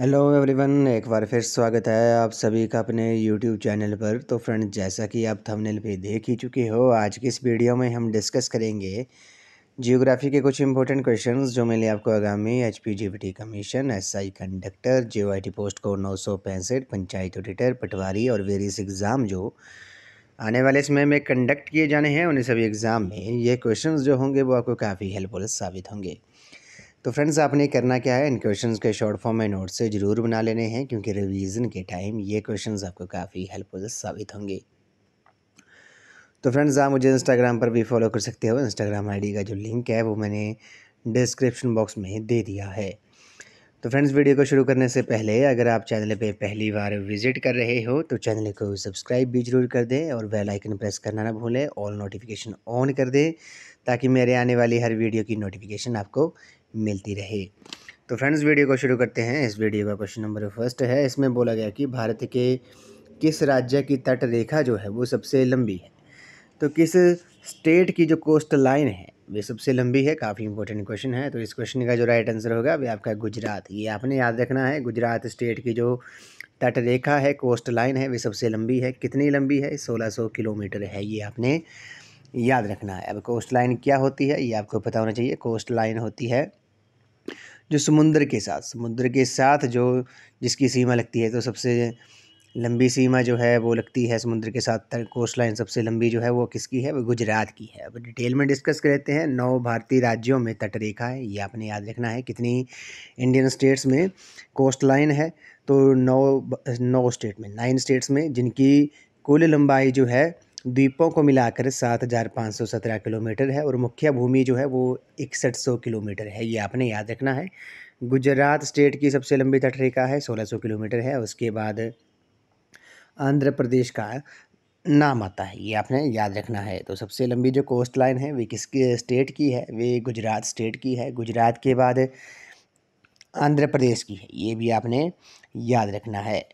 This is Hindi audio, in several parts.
हेलो एवरीवन एक बार फिर स्वागत है आप सभी का अपने यूट्यूब चैनल पर तो फ्रेंड जैसा कि आप थंबनेल पे देख ही चुके हो आज की इस वीडियो में हम डिस्कस करेंगे जियोग्राफी के कुछ इंपॉर्टेंट क्वेश्चंस जो मिले आपको आगामी H P G T commission S I conductor J I T post को नौ सौ पैंसठ पंचायत ऑडिटर पटवारी और वेरियस एग्ज़ाम जो आने वाले समय में कंडक्ट किए जाने हैं उन्हें सभी एग्ज़ाम में ये क्वेश्चन जो होंगे वो आपको काफ़ी हेल्पफुल साबित होंगे तो फ्रेंड्स आपने करना क्या है इन क्वेश्चन के शॉर्ट फॉर्म में नोट्स से ज़रूर बना लेने हैं क्योंकि रिवीजन के टाइम ये क्वेश्चन आपको काफ़ी हेल्पफुल साबित होंगे तो फ्रेंड्स आप मुझे इंस्टाग्राम पर भी फॉलो कर सकते हो इंस्टाग्राम आईडी का जो लिंक है वो मैंने डिस्क्रिप्शन बॉक्स में दे दिया है तो फ्रेंड्स वीडियो को शुरू करने से पहले अगर आप चैनल पे पहली बार विजिट कर रहे हो तो चैनल को सब्सक्राइब भी जरूर कर दें और बेल आइकन प्रेस करना ना भूलें ऑल नोटिफिकेशन ऑन कर दें ताकि मेरे आने वाली हर वीडियो की नोटिफिकेशन आपको मिलती रहे तो फ्रेंड्स वीडियो को शुरू करते हैं इस वीडियो का क्वेश्चन नंबर फर्स्ट है इसमें बोला गया कि भारत के किस राज्य की तट रेखा जो है वो सबसे लंबी है तो किस स्टेट की जो कोस्ट लाइन है वे सबसे लंबी है काफ़ी इंपॉर्टेंट क्वेश्चन है तो इस क्वेश्चन का जो राइट आंसर होगा वे आपका गुजरात ये आपने याद रखना है गुजरात स्टेट की जो तट रेखा है कोस्ट लाइन है वे सबसे लंबी है कितनी लंबी है 1600 किलोमीटर है ये आपने याद रखना है अब कोस्ट लाइन क्या होती है ये आपको पता होना चाहिए कोस्ट लाइन होती है जो समुंदर के साथ समुद्र के साथ जो जिसकी सीमा लगती है तो सबसे लंबी सीमा जो है वो लगती है समुद्र के साथ कोस्ट लाइन सबसे लंबी जो है वो किसकी है वो गुजरात की है अब डिटेल में डिस्कस करते हैं नौ भारतीय राज्यों में तटरेखा है ये आपने याद रखना है कितनी इंडियन स्टेट्स में कोस्ट लाइन है तो नौ नौ स्टेट में नाइन स्टेट्स में जिनकी कुल लंबाई जो है द्वीपों को मिलाकर सात हज़ार पाँच सौ सत्रह किलोमीटर है और मुख्य भूमि जो है वो इकसठ सौ किलोमीटर है ये आपने याद रखना है गुजरात स्टेट की सबसे लंबी तटरेखा है सोलह सौ किलोमीटर है उसके बाद आंध्र प्रदेश का नाम आता है ये आपने याद रखना है तो सबसे लंबी जो कोस्ट लाइन है वे किस स्टेट की है वे गुजरात स्टेट की है गुजरात के बाद आंध्र प्रदेश की है ये भी आपने याद रखना है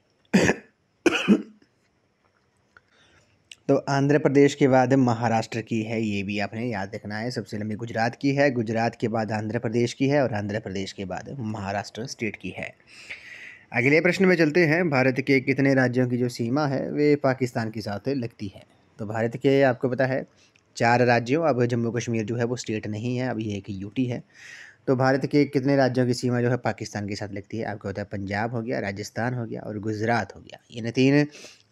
तो आंध्र प्रदेश के बाद महाराष्ट्र की है ये भी आपने याद रखना है सबसे लंबी गुजरात की है गुजरात के बाद आंध्र प्रदेश की है और आंध्र प्रदेश के बाद महाराष्ट्र स्टेट की है अगले प्रश्न में चलते हैं भारत के कितने राज्यों की जो सीमा है वे पाकिस्तान के साथ लगती है तो भारत के आपको पता है चार राज्यों अब जम्मू कश्मीर जो है वो स्टेट नहीं है अब ये एक यूटी है तो भारत के कितने राज्यों की सीमा जो है पाकिस्तान के साथ लगती है आपका होता है पंजाब हो गया राजस्थान हो गया और गुजरात हो गया इन तीन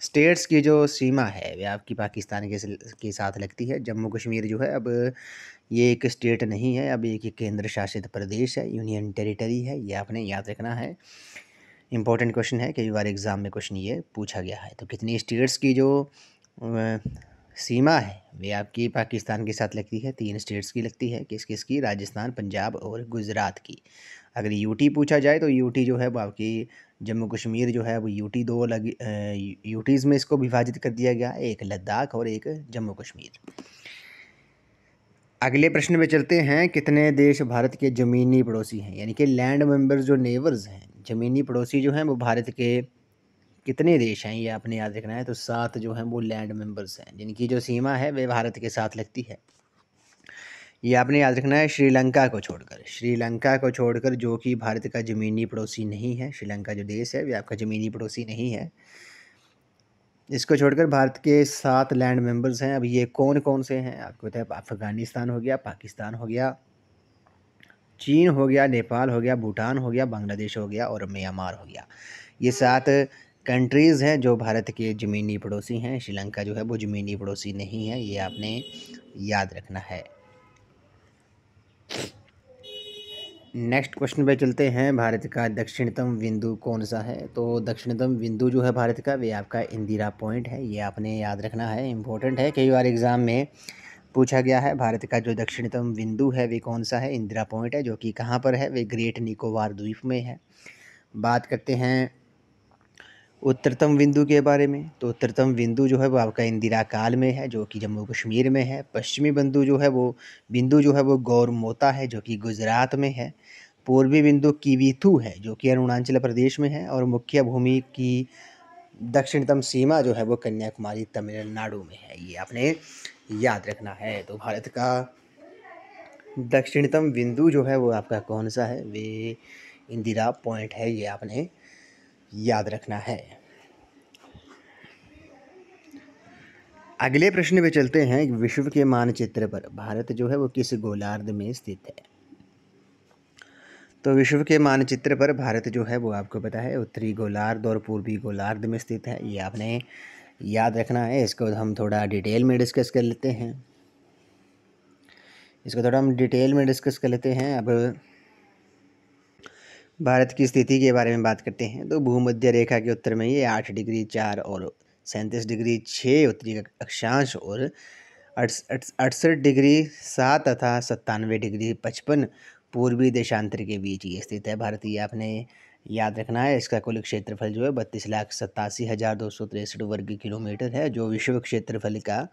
स्टेट्स की जो सीमा है वे आपकी पाकिस्तान के के साथ लगती है जम्मू कश्मीर जो है अब ये एक स्टेट नहीं है अब एक केंद्र शासित प्रदेश है यूनियन टेरिटरी है ये आपने याद रखना है इंपॉर्टेंट क्वेश्चन है कई बार एग्ज़ाम में क्वेश्चन ये पूछा गया है तो कितनी स्टेट्स की जो सीमा है वे आपकी पाकिस्तान के साथ लगती है तीन स्टेट्स की लगती है किस किस की राजस्थान पंजाब और गुजरात की अगर यूटी पूछा जाए तो यूटी जो है वो आपकी जम्मू कश्मीर जो है वो यूटी दो अलग यूटीज़ में इसको विभाजित कर दिया गया एक लद्दाख और एक जम्मू कश्मीर अगले प्रश्न में चलते हैं कितने देश भारत के ज़मीनी पड़ोसी हैं यानी कि लैंड मेंबर्स जो नेवर्स हैं ज़मीनी पड़ोसी जो हैं वो भारत के कितने देश हैं ये आपने याद रखना है तो सात जो हैं वो लैंड मेंबर्स हैं जिनकी जो सीमा है वे भारत के साथ लगती है ये आपने याद रखना है श्रीलंका को छोड़कर श्रीलंका को छोड़कर जो कि भारत का ज़मीनी पड़ोसी नहीं है श्रीलंका जो देश है वे आपका ज़मीनी पड़ोसी नहीं है इसको छोड़कर भारत के सात लैंड मेंबर्स हैं अब ये कौन कौन से हैं आपको बताया अफ़गानिस्तान हो गया पाकिस्तान हो गया चीन हो गया नेपाल हो गया भूटान हो गया बांग्लादेश हो गया और म्यांमार हो गया ये सात कंट्रीज़ हैं जो भारत के ज़मीनी पड़ोसी हैं श्रीलंका जो है वो ज़मीनी पड़ोसी नहीं है ये आपने याद रखना है नेक्स्ट क्वेश्चन पे चलते हैं भारत का दक्षिणतम बिंदु कौन सा है तो दक्षिणतम बिंदु जो है भारत का वे आपका इंदिरा पॉइंट है ये आपने याद रखना है इम्पोर्टेंट है कई बार एग्ज़ाम में पूछा गया है भारत का जो दक्षिणतम बिंदु है वे कौन सा है इंदिरा पॉइंट है जो कि कहाँ पर है वे ग्रेट निकोबार द्वीप में है बात करते हैं उत्तरतम बिंदु के बारे में तो उत्तरतम बिंदु जो है वो आपका इंदिरा काल में है जो कि जम्मू कश्मीर में है पश्चिमी बिंदु जो है वो बिंदु जो है वो गौरमोता है जो कि गुजरात में है पूर्वी बिंदु कीवीथू है जो कि अरुणाचल प्रदेश में है और मुख्य भूमि की दक्षिणतम सीमा जो है वो कन्याकुमारी तमिलनाडु में है ये आपने याद रखना है तो भारत का दक्षिणतम बिंदु जो है वो आपका कौन सा है वे इंदिरा पॉइंट है ये आपने याद रखना है अगले प्रश्न पे चलते हैं विश्व के मानचित्र पर भारत जो है वो किस गोलार्ध में स्थित है तो विश्व के मानचित्र पर भारत जो है वो आपको पता है उत्तरी गोलार्ध और पूर्वी गोलार्ध में स्थित है ये आपने याद रखना है इसको हम थोड़ा डिटेल में डिस्कस कर लेते हैं इसको थोड़ा हम डिटेल में डिस्कस कर लेते हैं अब भारत की स्थिति के बारे में बात करते हैं तो भूमध्य रेखा के उत्तर में ये आठ डिग्री चार और सैंतीस डिग्री छः उत्तरी अक्षांश और अड़सठ डिग्री सात तथा सत्तानवे डिग्री पचपन पूर्वी देशांतर के बीच ये स्थित है भारतीय आपने याद रखना है इसका कुल क्षेत्रफल जो है बत्तीस लाख सत्तासी हज़ार दो सौ तिरसठ वर्ग किलोमीटर है जो विश्व क्षेत्रफल का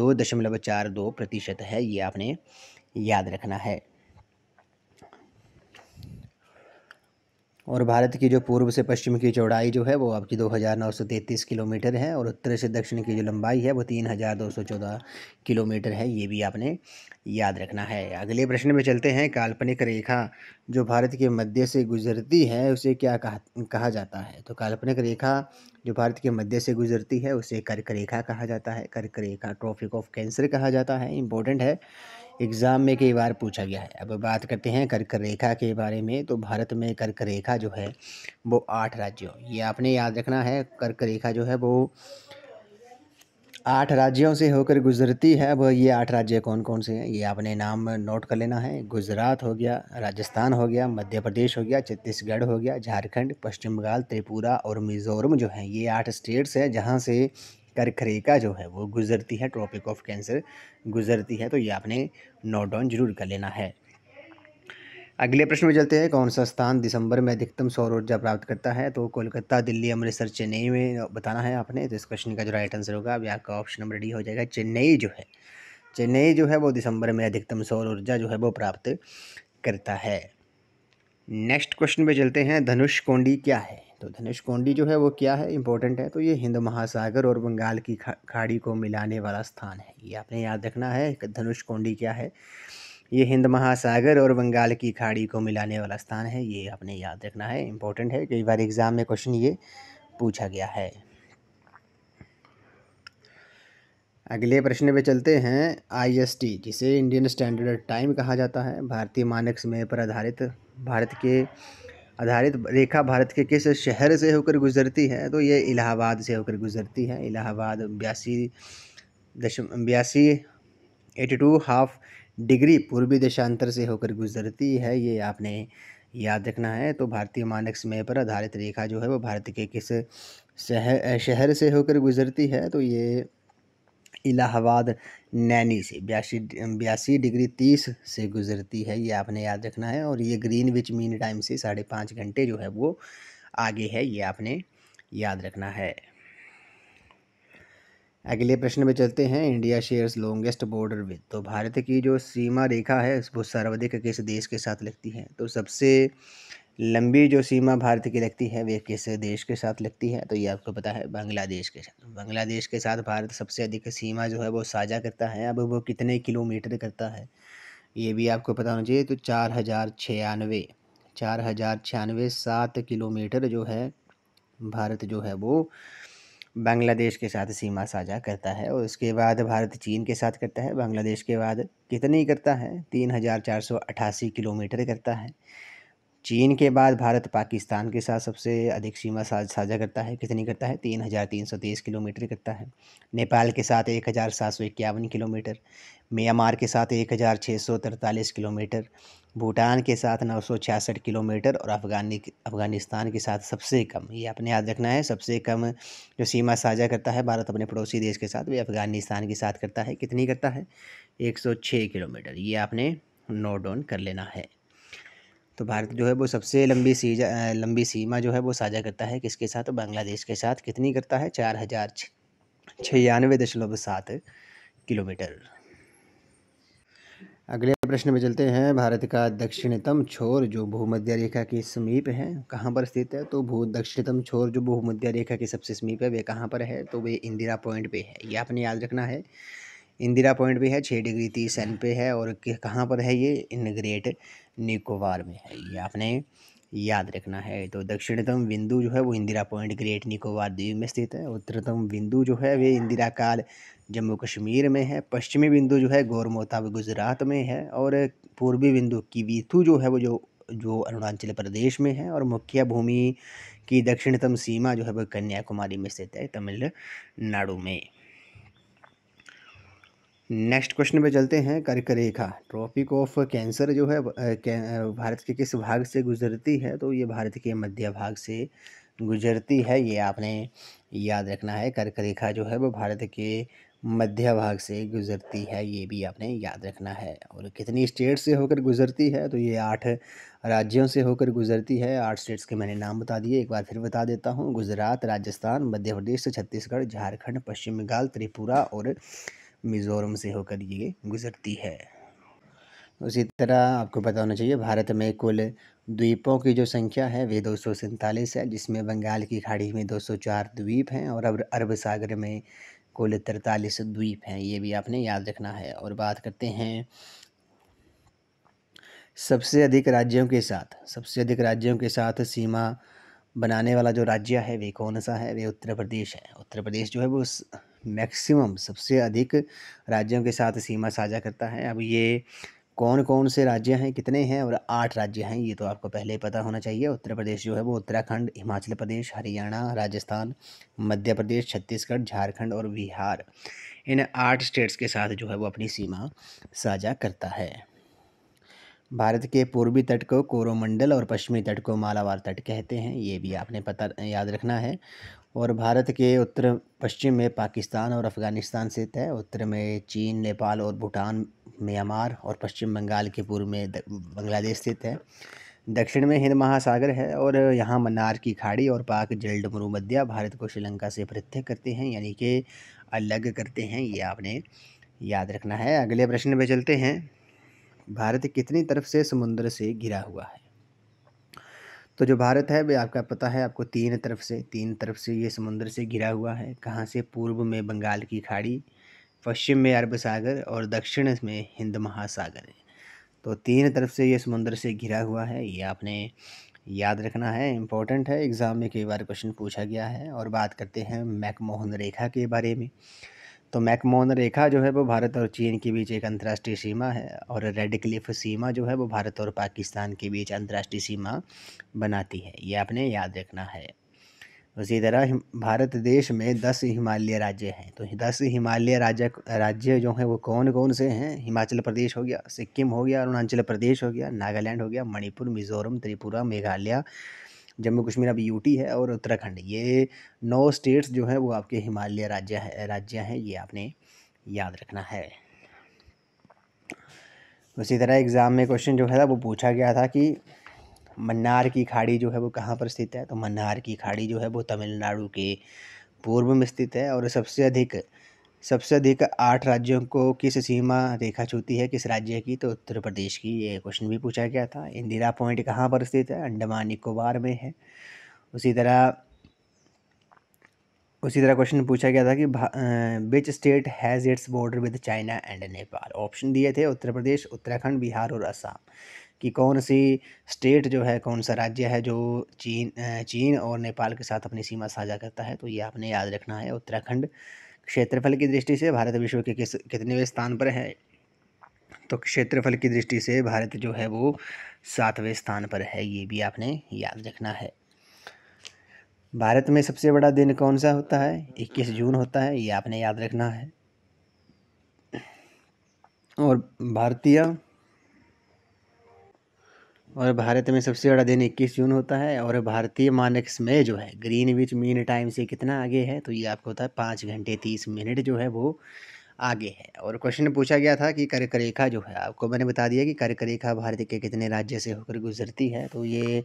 दो दशमलव चार दो प्रतिशत है ये आपने याद रखना है और भारत की जो पूर्व से पश्चिम की चौड़ाई जो है वो आपकी 2933 किलोमीटर है और उत्तर से दक्षिण की जो लंबाई है वो 3214 किलोमीटर है ये भी आपने याद रखना है अगले प्रश्न में चलते हैं काल्पनिक रेखा जो भारत के मध्य से गुजरती है उसे क्या कहा कहा जाता है तो काल्पनिक रेखा जो भारत के मध्य से गुजरती है उसे कर्क रेखा कहा जाता है कर्क रेखा ट्रॉफिक ऑफ कैंसर कहा जाता है इंपॉर्टेंट है एग्ज़ाम में कई बार पूछा गया है अब बात करते हैं कर्क रेखा के बारे में तो भारत में कर्क रेखा जो है वो आठ राज्यों ये आपने याद रखना है कर्क रेखा जो है वो आठ राज्यों से होकर गुजरती है अब ये आठ राज्य कौन कौन से हैं ये आपने नाम नोट कर लेना है गुजरात हो गया राजस्थान हो गया मध्य प्रदेश हो गया छत्तीसगढ़ हो गया झारखंड पश्चिम बंगाल त्रिपुरा और मिज़ोरम जो हैं ये आठ स्टेट्स हैं जहाँ से कर्क रेखा जो है वो गुजरती है ट्रॉपिक ऑफ कैंसर गुजरती है तो ये आपने नोट डाउन जरूर कर लेना है अगले प्रश्न में चलते हैं कौन सा स्थान दिसंबर में अधिकतम सौर ऊर्जा प्राप्त करता है तो कोलकाता दिल्ली अमृतसर चेन्नई में बताना है आपने तो इस क्वेश्चन का जो राइट आंसर होगा अब आपका ऑप्शन नंबर डी हो जाएगा चेन्नई जो है चेन्नई जो है वो दिसंबर में अधिकतम सौर ऊर्जा जो है वो प्राप्त करता है नेक्स्ट क्वेश्चन पे चलते हैं धनुष कोंडी क्या है तो धनुष कोंडी जो है वो क्या है इम्पोर्टेंट है तो ये हिंद महासागर और बंगाल की खा, खाड़ी को मिलाने वाला स्थान है ये आपने याद रखना है धनुष कोंडी क्या है ये हिंद महासागर और बंगाल की खाड़ी को मिलाने वाला स्थान है ये आपने याद रखना है इम्पोर्टेंट है कई बार एग्ज़ाम में क्वेश्चन ये पूछा गया है अगले प्रश्न पे चलते हैं आईएसटी जिसे इंडियन स्टैंडर्ड टाइम कहा जाता है भारतीय मानक समय पर आधारित भारत के आधारित रेखा भारत के किस शहर से होकर गुजरती है तो ये इलाहाबाद से होकर गुजरती है इलाहाबाद बयासी दशम बयासी एटी टू हाफ डिग्री पूर्वी देशांतर से होकर गुजरती है ये आपने याद रखना है तो भारतीय मानक समय पर आधारित रेखा जो है वो भारत के किस शहर शहर से होकर गुजरती है तो ये इलाहाबाद नैनी से बयासी बयासी डिग्री तीस से गुजरती है ये आपने याद रखना है और ये ग्रीन विच मीन टाइम से साढ़े पाँच घंटे जो है वो आगे है ये आपने याद रखना है अगले प्रश्न में चलते हैं India shares longest border with तो भारत की जो सीमा रेखा है वो सर्वाधिक किस देश के साथ लगती है तो सबसे लंबी जो सीमा भारत की लगती है वे किस देश के साथ लगती है तो ये आपको पता है बांग्लादेश के साथ बांग्लादेश के साथ भारत सबसे अधिक सीमा जो है वो साझा करता है अब वो कितने किलोमीटर करता है ये भी आपको पता होना चाहिए तो चार हज़ार छियानवे चार हज़ार छियानवे सात किलोमीटर जो है भारत जो है वो बांग्लादेश के साथ सीमा साझा करता है और उसके बाद भारत चीन के साथ करता है बांग्लादेश के बाद कितनी करता है तीन हज़ार चार सौ अठासी किलोमीटर करता है चीन के बाद भारत पाकिस्तान के साथ सबसे अधिक सीमा साझा करता है कितनी करता है तीन हज़ार तीन सौ तेईस किलोमीटर करता है नेपाल के साथ एक हज़ार सात सौ इक्यावन किलोमीटर म्यांमार के साथ एक हज़ार छः सौ तरतालीस किलोमीटर भूटान के साथ नौ सौ छियासठ किलोमीटर और अफगानी अफगानिस्तान के साथ सबसे कम ये आपने याद रखना है सबसे कम जो सीमा साझा करता है भारत अपने पड़ोसी देश के साथ वे अफगानिस्तान के साथ करता है कितनी करता है एक सौ छः किलोमीटर ये आपने नोट डाउन कर लेना है तो भारत जो है वो सबसे लंबी सीजा लंबी सीमा जो है वो साझा करता है किसके साथ तो बांग्लादेश के साथ कितनी करता है चार हज़ार छियानवे दशमलव सात किलोमीटर अगले प्रश्न में चलते हैं भारत का दक्षिणतम छोर जो भूमध्य रेखा के समीप है कहाँ पर स्थित है तो भू दक्षिणतम छोर जो भूमध्य रेखा के सबसे समीप है वे कहाँ पर है तो वे इंदिरा पॉइंट पे है ये आपने याद रखना है इंदिरा पॉइंट पे है छः डिग्री तीस एन पे है और कहाँ पर है ये इन ग्रेट निकोबार में है ये आपने याद रखना है तो दक्षिणतम बिंदु जो है वो इंदिरा पॉइंट ग्रेट निकोबार द्वीप में स्थित है उत्तरतम बिंदु जो है वे इंदिरा काल जम्मू कश्मीर में है पश्चिमी बिंदु जो है गौरमोताब गुजरात में है और पूर्वी बिंदु किवीथू जो है वो जो जो अरुणाचल प्रदेश में है और मुख्य भूमि की दक्षिणतम सीमा जो है वह कन्याकुमारी में स्थित है तमिलनाडु में नेक्स्ट क्वेश्चन पे चलते हैं कर्क रेखा ट्रॉपिक ऑफ कैंसर जो है भारत के किस भाग से गुजरती है तो ये भारत के मध्य भाग से गुजरती है ये आपने याद रखना है कर्क रेखा जो है वो भारत के मध्य भाग से गुजरती है ये भी आपने याद रखना है और कितनी स्टेट से होकर गुजरती है तो ये आठ राज्यों से होकर गुजरती है आठ स्टेट्स के मैंने नाम बता दिए एक बार फिर बता देता हूँ गुजरात राजस्थान मध्य प्रदेश छत्तीसगढ़ झारखंड पश्चिम बंगाल त्रिपुरा और मिज़ोरम से होकर ये गुजरती है उसी तरह आपको पता होना चाहिए भारत में कुल द्वीपों की जो संख्या है वे दो है जिसमें बंगाल की खाड़ी में 204 द्वीप हैं और अब अरब सागर में कुल तरतालीस द्वीप हैं ये भी आपने याद रखना है और बात करते हैं सबसे अधिक राज्यों के साथ सबसे अधिक राज्यों के साथ सीमा बनाने वाला जो राज्य है वे कौन सा है वे उत्तर प्रदेश है उत्तर प्रदेश जो है वो मैक्सिमम सबसे अधिक राज्यों के साथ सीमा साझा करता है अब ये कौन कौन से राज्य हैं कितने हैं और आठ राज्य हैं ये तो आपको पहले ही पता होना चाहिए उत्तर प्रदेश जो है वो उत्तराखंड हिमाचल प्रदेश हरियाणा राजस्थान मध्य प्रदेश छत्तीसगढ़ झारखंड और बिहार इन आठ स्टेट्स के साथ जो है वो अपनी सीमा साझा करता है भारत के पूर्वी तट को कोरोमंडल और पश्चिमी तट को मालावार तट कहते हैं ये भी आपने पता याद रखना है और भारत के उत्तर पश्चिम में पाकिस्तान और अफ़गानिस्तान स्थित है उत्तर में चीन नेपाल और भूटान म्यांमार और पश्चिम बंगाल के पूर्व में बांग्लादेश स्थित है दक्षिण में हिंद महासागर है और यहाँ मन्नार की खाड़ी और पाक जल्द मरुमध्या भारत को श्रीलंका से पृथक करते हैं यानी कि अलग करते हैं ये आपने याद रखना है अगले प्रश्न पर चलते हैं भारत कितनी तरफ से समुद्र से घिरा हुआ है तो जो भारत है वे आपका पता है आपको तीन तरफ से तीन तरफ से ये समुंदर से घिरा हुआ है कहाँ से पूर्व में बंगाल की खाड़ी पश्चिम में अरब सागर और दक्षिण में हिंद महासागर तो तीन तरफ से ये समुंदर से घिरा हुआ है ये आपने याद रखना है इम्पोर्टेंट है एग्ज़ाम में कई बार क्वेश्चन पूछा गया है और बात करते हैं मैकमोहन रेखा के बारे में तो मैकमोहन रेखा जो है वो भारत और चीन के बीच एक अंतर्राष्ट्रीय सीमा है और रेड क्लिफ सीमा जो है वो भारत और पाकिस्तान के बीच अंतर्राष्ट्रीय सीमा बनाती है ये आपने याद रखना है उसी तरह भारत देश में दस हिमालय राज्य हैं तो दस हिमालय राज्य राज्य जो हैं वो कौन कौन से हैं हिमाचल प्रदेश हो गया सिक्किम हो गया अरुणाचल प्रदेश हो गया नागालैंड हो गया मणिपुर मिज़ोरम त्रिपुरा मेघालय जम्मू कश्मीर अब यूटी है और उत्तराखंड ये नौ स्टेट्स जो है वो आपके हिमालय राज्य है राज्य हैं ये आपने याद रखना है उसी तरह एग्ज़ाम में क्वेश्चन जो है वो पूछा गया था कि मन्नार की खाड़ी जो है वो कहाँ पर स्थित है तो मन्नार की खाड़ी जो है वो तमिलनाडु के पूर्व में स्थित है और सबसे अधिक सबसे अधिक आठ राज्यों को किस सीमा रेखा छूती है किस राज्य की तो उत्तर प्रदेश की ये क्वेश्चन भी पूछा गया था इंदिरा पॉइंट कहाँ पर स्थित है अंडमान निकोबार में है उसी तरह उसी तरह क्वेश्चन पूछा गया था कि which state has its border with China and Nepal option दिए थे उत्तर प्रदेश उत्तराखंड बिहार और असम कि कौन सी स्टेट जो है कौन सा राज्य है जो चीन चीन और नेपाल के साथ अपनी सीमा साझा करता है तो ये आपने याद रखना है उत्तराखंड क्षेत्रफल की दृष्टि से भारत विश्व के किस कितने स्थान पर है तो क्षेत्रफल की दृष्टि से भारत जो है वो सातवें स्थान पर है ये भी आपने याद रखना है भारत में सबसे बड़ा दिन कौन सा होता है इक्कीस जून होता है ये आपने याद रखना है और भारतीय और भारत में सबसे बड़ा दिन इक्कीस जून होता है और भारतीय मानक समय जो है ग्रीन विच मीन टाइम से कितना आगे है तो ये आपको होता है पाँच घंटे तीस मिनट जो है वो आगे है और क्वेश्चन पूछा गया था कि कर्क रेखा जो है आपको मैंने बता दिया कि कर्क रेखा भारत के कितने राज्य से होकर गुजरती है तो ये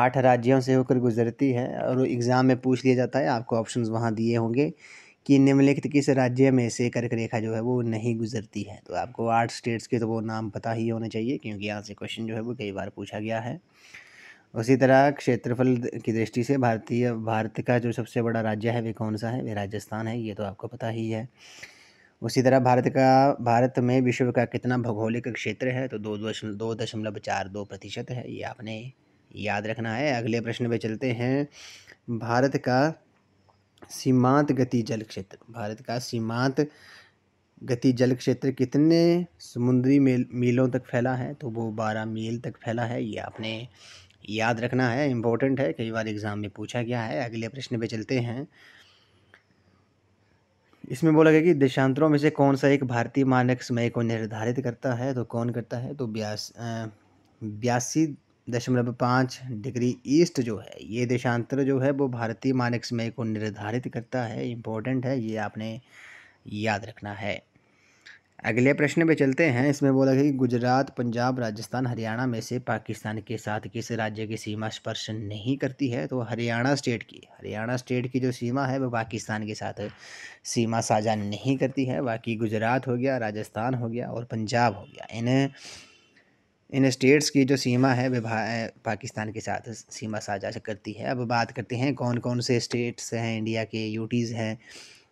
आठ राज्यों से होकर गुजरती है और एग्ज़ाम में पूछ लिया जाता है आपको ऑप्शंस वहाँ दिए होंगे कि निम्नलिखित किस राज्य में से कर्क रेखा जो है वो नहीं गुजरती है तो आपको आठ स्टेट्स के तो वो नाम पता ही होने चाहिए क्योंकि यहाँ से क्वेश्चन जो है वो कई बार पूछा गया है उसी तरह क्षेत्रफल की दृष्टि से भारतीय भारत का जो सबसे बड़ा राज्य है वे कौन सा है वे राजस्थान है ये तो आपको पता ही है उसी तरह भारत का भारत में विश्व का कितना भौगोलिक क्षेत्र है तो दो दशमलव दो दशमलव चार दो प्रतिशत है ये आपने याद रखना है अगले प्रश्न पे चलते हैं भारत का सीमांत गति जल क्षेत्र भारत का सीमांत गति जल क्षेत्र कितने समुद्री मेल मीलों तक फैला है तो वो बारह मील तक फैला है ये आपने याद रखना है इम्पोर्टेंट है कई बार एग्ज़ाम में पूछा गया है अगले प्रश्न पे चलते हैं इसमें बोला गया कि देशांतरों में से कौन सा एक भारतीय मानक समय को निर्धारित करता है तो कौन करता है तो ब्यास ब्यासी दशमलव पाँच डिग्री ईस्ट जो है ये देशांतर जो है वो भारतीय मानक समय को निर्धारित करता है इम्पोर्टेंट है ये आपने याद रखना है अगले प्रश्न पे चलते हैं इसमें बोला गया कि गुजरात पंजाब राजस्थान हरियाणा में से पाकिस्तान के साथ किस राज्य की सीमा स्पर्श नहीं करती है तो हरियाणा स्टेट की हरियाणा स्टेट की जो सीमा है वो पाकिस्तान के साथ सीमा साझा नहीं करती है बाकी गुजरात हो गया राजस्थान हो गया और पंजाब हो गया इन्हें इन स्टेट्स की जो सीमा है वे पाकिस्तान के साथ सीमा साझा करती है अब बात करते हैं कौन कौन से स्टेट्स हैं इंडिया के यूटीज़ हैं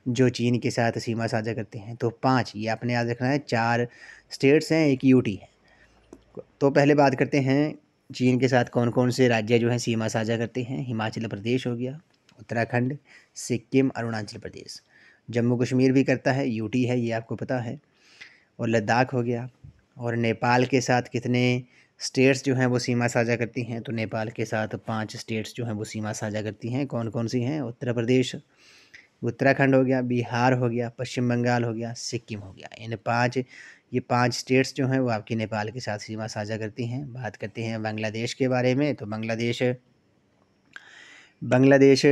जो चीन के साथ सीमा साझा करते हैं तो पाँच ये आपने याद रखना है चार स्टेट्स हैं एक यूटी है तो पहले बात करते हैं चीन के साथ कौन कौन से राज्य जो हैं सीमा साझा करते हैं हिमाचल प्रदेश हो गया उत्तराखंड सिक्किम अरुणाचल प्रदेश जम्मू कश्मीर भी करता है यूटी है ये आपको पता है और लद्दाख हो गया और नेपाल के साथ कितने स्टेट्स जो हैं वो सीमा साझा करती हैं तो नेपाल के साथ पांच स्टेट्स जो हैं वो सीमा साझा करती हैं कौन कौन सी हैं उत्तर प्रदेश उत्तराखंड हो गया बिहार हो गया पश्चिम बंगाल हो गया सिक्किम हो गया इन पांच ये पांच स्टेट्स जो हैं वो आपकी नेपाल के साथ सीमा साझा करती हैं बात करते हैं बांग्लादेश के बारे में तो बांग्लादेश बांग्लादेश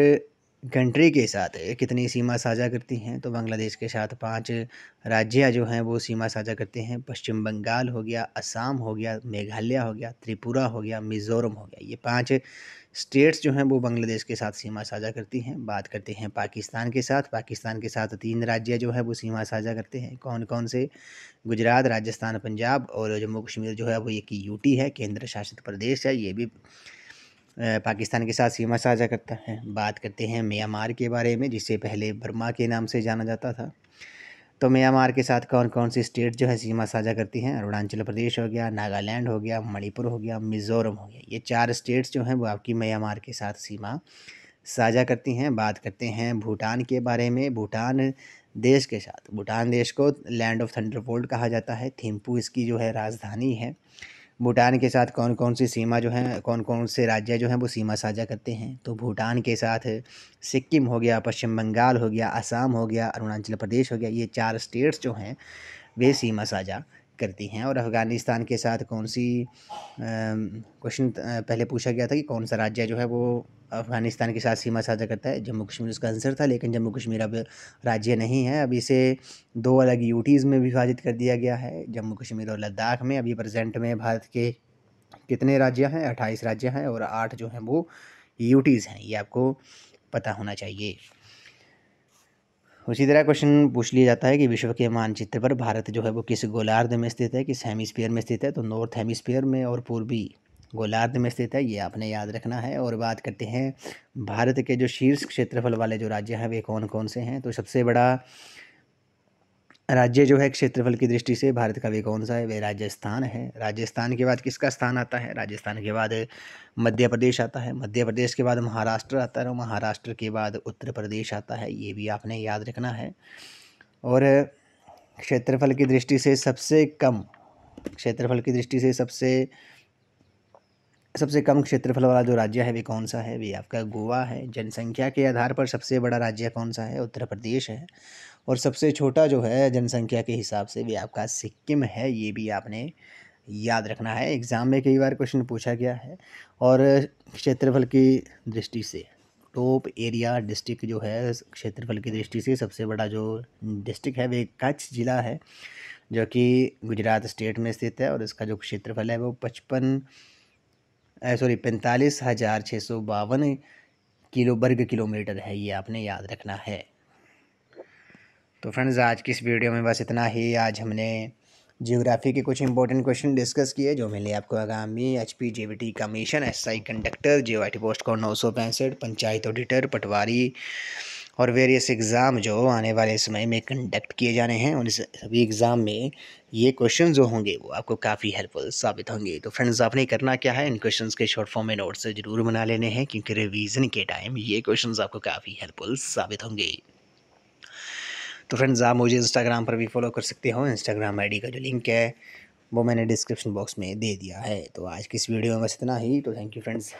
कंट्री के साथ कितनी सीमा साझा करती हैं तो बांग्लादेश के साथ पांच राज्य जो हैं वो सीमा साझा करते हैं पश्चिम बंगाल हो गया असम हो गया मेघालय हो गया त्रिपुरा हो गया मिज़ोरम हो गया ये पांच स्टेट्स जो हैं वो बांग्लादेश के साथ सीमा साझा करती हैं बात करते हैं पाकिस्तान के साथ पाकिस्तान के साथ तीन राज्य जो है वो सीमा साझा करते हैं कौन कौन से गुजरात राजस्थान पंजाब और जम्मू कश्मीर जो है वो एक यूटी है केंद्र शासित प्रदेश है ये भी पाकिस्तान के साथ सीमा साझा करता है बात करते हैं म्यांमार के बारे में जिसे पहले बर्मा के नाम से जाना जाता था तो म्यांमार के साथ कौन कौन सी स्टेट जो है सीमा साझा करती हैं अरुणाचल प्रदेश हो गया नागालैंड हो गया मणिपुर हो गया मिज़ोरम हो गया ये चार स्टेट्स जो हैं वो आपकी म्यांमार के साथ सीमा साझा करती हैं बात करते हैं भूटान के बारे में भूटान देश के साथ भूटान देश को लैंड ऑफ थंडरफोल्ड कहा जाता है थिम्पू इसकी जो है राजधानी है भूटान के साथ कौन कौन सी सीमा जो है कौन कौन से राज्य जो हैं वो सीमा साझा करते हैं तो भूटान के साथ सिक्किम हो गया पश्चिम बंगाल हो गया असम हो गया अरुणाचल प्रदेश हो गया ये चार स्टेट्स जो हैं वे सीमा साझा करती हैं और अफ़गानिस्तान के साथ कौन सी क्वेश्चन पहले पूछा गया था कि कौन सा राज्य जो है वो अफ़गानिस्तान के साथ सीमा साझा करता है जम्मू कश्मीर उसका आंसर था लेकिन जम्मू कश्मीर अब राज्य नहीं है अब इसे दो अलग यूटीज़ में विभाजित कर दिया गया है जम्मू कश्मीर और लद्दाख में अभी प्रजेंट में भारत के कितने राज्य हैं अट्ठाईस राज्य हैं और आठ जो हैं वो यूटीज़ हैं ये आपको पता होना चाहिए उसी तरह क्वेश्चन पूछ लिया जाता है कि विश्व के मानचित्र पर भारत जो है वो किस गोलार्ध में स्थित है किस हेमिस्फीयर में स्थित है तो नॉर्थ हेमिस्फीयर में और पूर्वी गोलार्ध में स्थित है ये आपने याद रखना है और बात करते हैं भारत के जो शीर्ष क्षेत्रफल वाले जो राज्य हैं वे कौन कौन से हैं तो सबसे बड़ा राज्य जो है क्षेत्रफल की दृष्टि से भारत का वे कौन सा है वे राजस्थान है राजस्थान के बाद किसका स्थान आता है राजस्थान के बाद मध्य प्रदेश आता है मध्य प्रदेश के बाद महाराष्ट्र आता है और महाराष्ट्र के बाद उत्तर प्रदेश आता है ये भी आपने याद रखना है और क्षेत्रफल की दृष्टि से सबसे कम क्षेत्रफल की दृष्टि से सबसे सबसे कम क्षेत्रफल वाला जो राज्य है वे कौन सा है वे आपका गोवा है जनसंख्या के आधार पर सबसे बड़ा राज्य कौन सा है उत्तर प्रदेश है और सबसे छोटा जो है जनसंख्या के हिसाब से वे आपका सिक्किम है ये भी आपने याद रखना है एग्ज़ाम में कई बार क्वेश्चन पूछा गया है और क्षेत्रफल की दृष्टि से टॉप एरिया डिस्ट्रिक्ट जो है क्षेत्रफल की दृष्टि से सबसे बड़ा जो डिस्ट्रिक्ट है वे कच्छ ज़िला है जो कि गुजरात स्टेट में स्थित है और इसका जो क्षेत्रफल है वो पचपन सॉरी पैंतालीस हज़ार छः सौ बावन किलो वर्ग किलोमीटर है ये आपने याद रखना है तो फ्रेंड्स आज की इस वीडियो में बस इतना ही आज हमने जियोग्राफी के कुछ इंपॉर्टेंट क्वेश्चन डिस्कस किए जो मिले आपको आगामी H P J T commission S I conductor J post code नौ सौ पैंसठ पंचायत ऑडिटर पटवारी और वेरियस एग्ज़ाम जो आने वाले समय में कंडक्ट किए जाने हैं उन सभी एग्ज़ाम में ये क्वेश्चन जो होंगे वो आपको काफ़ी हेल्पफुल साबित होंगे तो फ्रेंड्स आपने करना क्या है इन क्वेश्चन के शॉर्ट फॉर्म में नोट्स ज़रूर बना लेने हैं क्योंकि रिविज़न के टाइम ये क्वेश्चन आपको काफ़ी हेल्पफुल साबित होंगे तो फ्रेंड्स आप मुझे इंस्टाग्राम पर भी फॉलो कर सकते हो इंस्टाग्राम आईडी का जो लिंक है वो मैंने डिस्क्रिप्शन बॉक्स में दे दिया है तो आज की इस वीडियो में बस इतना ही तो थैंक यू फ्रेंड्स